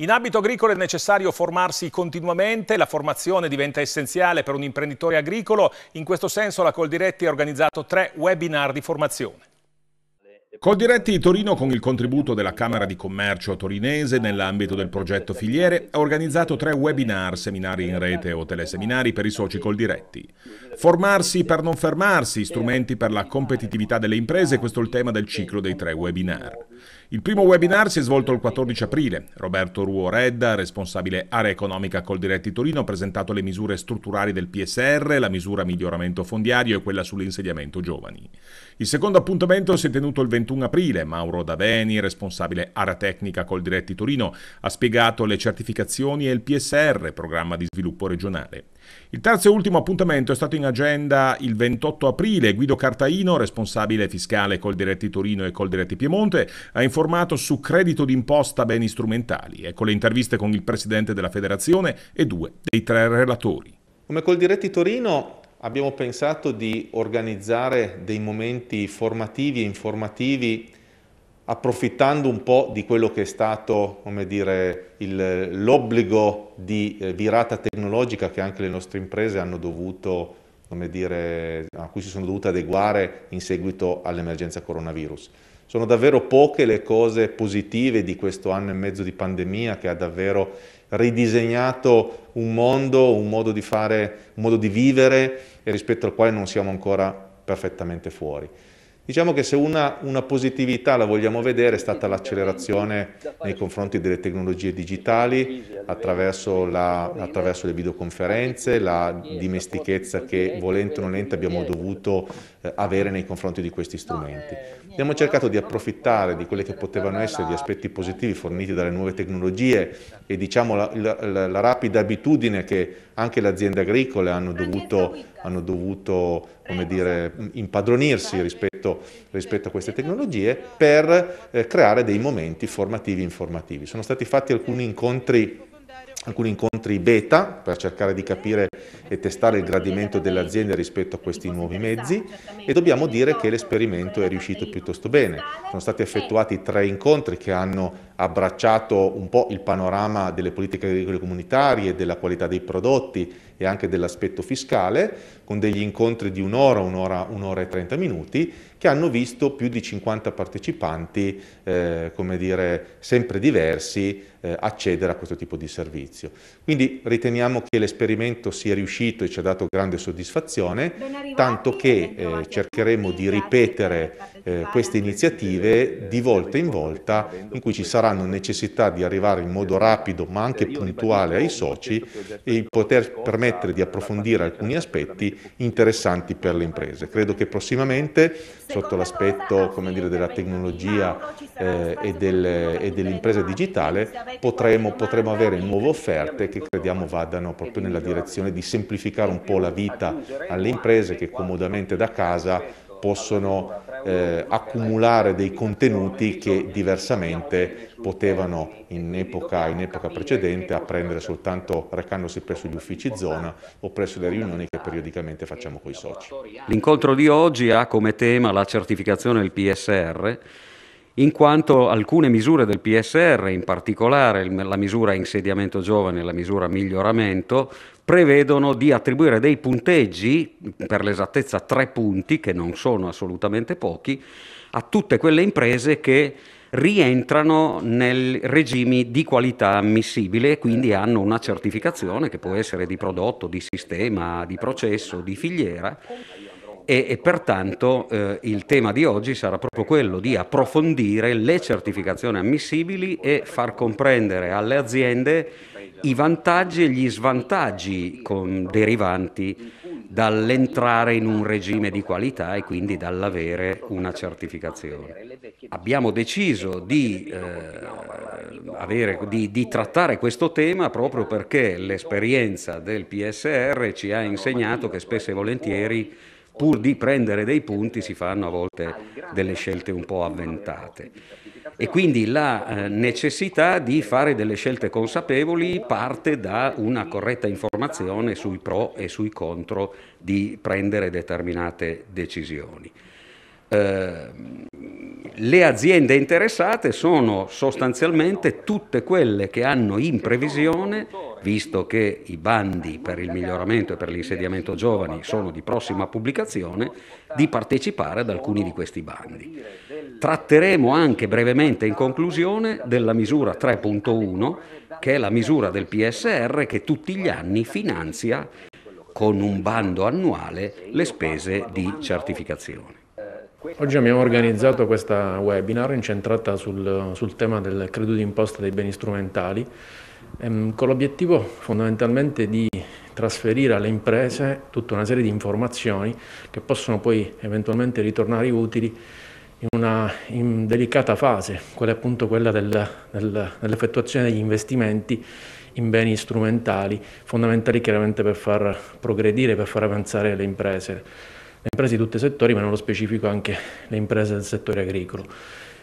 In abito agricolo è necessario formarsi continuamente, la formazione diventa essenziale per un imprenditore agricolo, in questo senso la Coldiretti ha organizzato tre webinar di formazione. Coldiretti Torino, con il contributo della Camera di Commercio torinese nell'ambito del progetto Filiere, ha organizzato tre webinar, seminari in rete o teleseminari per i soci Coldiretti. Formarsi per non fermarsi, strumenti per la competitività delle imprese, questo è il tema del ciclo dei tre webinar. Il primo webinar si è svolto il 14 aprile. Roberto Ruoredda, responsabile area economica Coldiretti Torino, ha presentato le misure strutturali del PSR, la misura miglioramento fondiario e quella sull'insediamento giovani. Il secondo appuntamento si è tenuto il 21 aprile. Mauro Daveni, responsabile area tecnica Coldiretti Torino, ha spiegato le certificazioni e il PSR, programma di sviluppo regionale. Il terzo e ultimo appuntamento è stato in agenda il 28 aprile. Guido Cartaino, responsabile fiscale col Diretti Torino e col Diretti Piemonte, ha informato su credito d'imposta beni strumentali. Ecco le interviste con il presidente della federazione e due dei tre relatori. Come col Diretti Torino abbiamo pensato di organizzare dei momenti formativi e informativi approfittando un po' di quello che è stato l'obbligo di eh, virata tecnologica che anche le nostre imprese hanno dovuto, dire, a cui si sono dovute adeguare in seguito all'emergenza coronavirus. Sono davvero poche le cose positive di questo anno e mezzo di pandemia che ha davvero ridisegnato un mondo, un modo di fare, un modo di vivere rispetto al quale non siamo ancora perfettamente fuori. Diciamo che se una, una, positività la vogliamo vedere è stata l'accelerazione nei confronti delle tecnologie digitali attraverso, la, attraverso, le videoconferenze, la dimestichezza che volente o non nolente abbiamo dovuto eh, avere nei confronti di questi strumenti. Abbiamo cercato di approfittare di quelli che potevano essere gli aspetti positivi forniti dalle nuove tecnologie e diciamo la, la, la rapida abitudine che anche le aziende agricole hanno dovuto hanno dovuto dire, impadronirsi rispetto, rispetto, a queste tecnologie per eh, creare dei momenti formativi informativi. Sono stati fatti alcuni incontri alcuni incontri beta per cercare di capire e testare il gradimento delle aziende rispetto a questi nuovi mezzi e dobbiamo dire che l'esperimento è riuscito piuttosto bene. Sono stati effettuati tre incontri che hanno abbracciato un po' il panorama delle politiche agricole comunitarie, della qualità dei prodotti, e anche dell'aspetto fiscale, con degli incontri di un'ora, un'ora, un'ora e 30 minuti, che hanno visto più di 50 partecipanti, eh, come dire, sempre diversi, eh, accedere a questo tipo di servizio. Quindi riteniamo che l'esperimento sia riuscito e ci ha dato grande soddisfazione, tanto che eh, cercheremo di ripetere eh, queste iniziative di volta in volta in cui ci saranno necessità di arrivare in modo rapido ma anche puntuale ai soci e poter permettere di approfondire alcuni aspetti interessanti per le imprese. Credo che prossimamente sotto l'aspetto della tecnologia eh, e, del, e dell'impresa digitale potremo, potremo avere nuove offerte che crediamo vadano proprio nella direzione di semplificare un po' la vita alle imprese che comodamente da casa possono eh, accumulare dei contenuti che diversamente potevano in epoca, in epoca precedente apprendere soltanto recandosi presso gli uffici zona o presso le riunioni che periodicamente facciamo con i soci. L'incontro di oggi ha come tema la certificazione del PSR in quanto alcune misure del PSR, in particolare la misura insediamento giovane e la misura miglioramento, prevedono di attribuire dei punteggi, per l'esattezza tre punti, che non sono assolutamente pochi, a tutte quelle imprese che rientrano nei regimi di qualità ammissibile e quindi hanno una certificazione che può essere di prodotto, di sistema, di processo, di filiera e, e pertanto eh, il tema di oggi sarà proprio quello di approfondire le certificazioni ammissibili e far comprendere alle aziende i vantaggi e gli svantaggi con, derivanti dall'entrare in un regime di qualità e quindi dall'avere una certificazione. Abbiamo deciso di, eh, avere, di, di trattare questo tema proprio perché l'esperienza del PSR ci ha insegnato che spesso e volentieri pur di prendere dei punti si fanno a volte delle scelte un po' avventate. E quindi la eh, necessità di fare delle scelte consapevoli parte da una corretta informazione sui pro e sui contro di prendere determinate decisioni. Ehm, le aziende interessate sono sostanzialmente tutte quelle che hanno in previsione, visto che i bandi per il miglioramento e per l'insediamento giovani sono di prossima pubblicazione, di partecipare ad alcuni di questi bandi. Tratteremo anche brevemente in conclusione della misura 3.1, che è la misura del PSR che tutti gli anni finanzia con un bando annuale le spese di certificazione. Oggi abbiamo organizzato questa webinar incentrata sul, sul tema del credito d'imposta dei beni strumentali ehm, con l'obiettivo fondamentalmente di trasferire alle imprese tutta una serie di informazioni che possono poi eventualmente ritornare utili in una in delicata fase, quella appunto quella del, del, dell'effettuazione degli investimenti in beni strumentali, fondamentali chiaramente per far progredire, per far avanzare le imprese le imprese di tutti i settori, ma nello specifico anche le imprese del settore agricolo.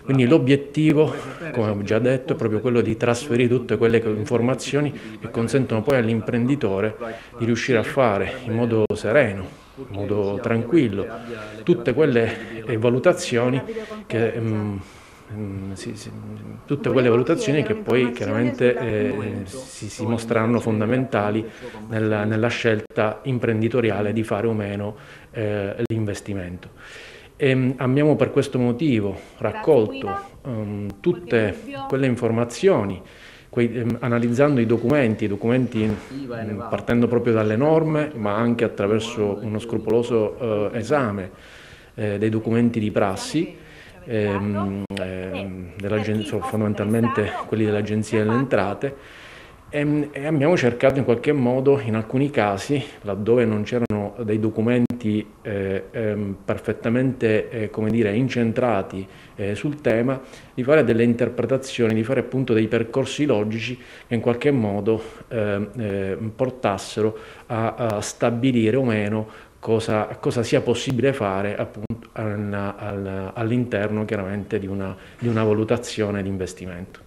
Quindi l'obiettivo, come ho già detto, è proprio quello di trasferire tutte quelle informazioni che consentono poi all'imprenditore di riuscire a fare in modo sereno, in modo tranquillo, tutte quelle valutazioni che... Mh, mm, Mm, sì, sì, tutte quelle valutazioni che poi chiaramente eh, si, si, mostreranno fondamentali nella, nella, scelta imprenditoriale di fare o meno eh, l'investimento. E ehm, abbiamo per questo motivo raccolto um, tutte quelle informazioni Quei, ehm, analizzando i documenti, i documenti mm, partendo proprio dalle norme, ma anche attraverso uno scrupoloso eh, esame eh, dei documenti di prassi, ehm, ehm, sono fondamentalmente quelli dell'Agenzia delle Entrate e, ehm, e abbiamo cercato in qualche modo, in alcuni casi, laddove non c'erano dei documenti eh, ehm, perfettamente eh, come dire, incentrati eh, sul tema, di fare delle interpretazioni, di fare appunto dei percorsi logici che in qualche modo ehm, eh, portassero a, a stabilire o meno cosa, cosa sia possibile fare appunto all'interno chiaramente di una, di una valutazione di investimento.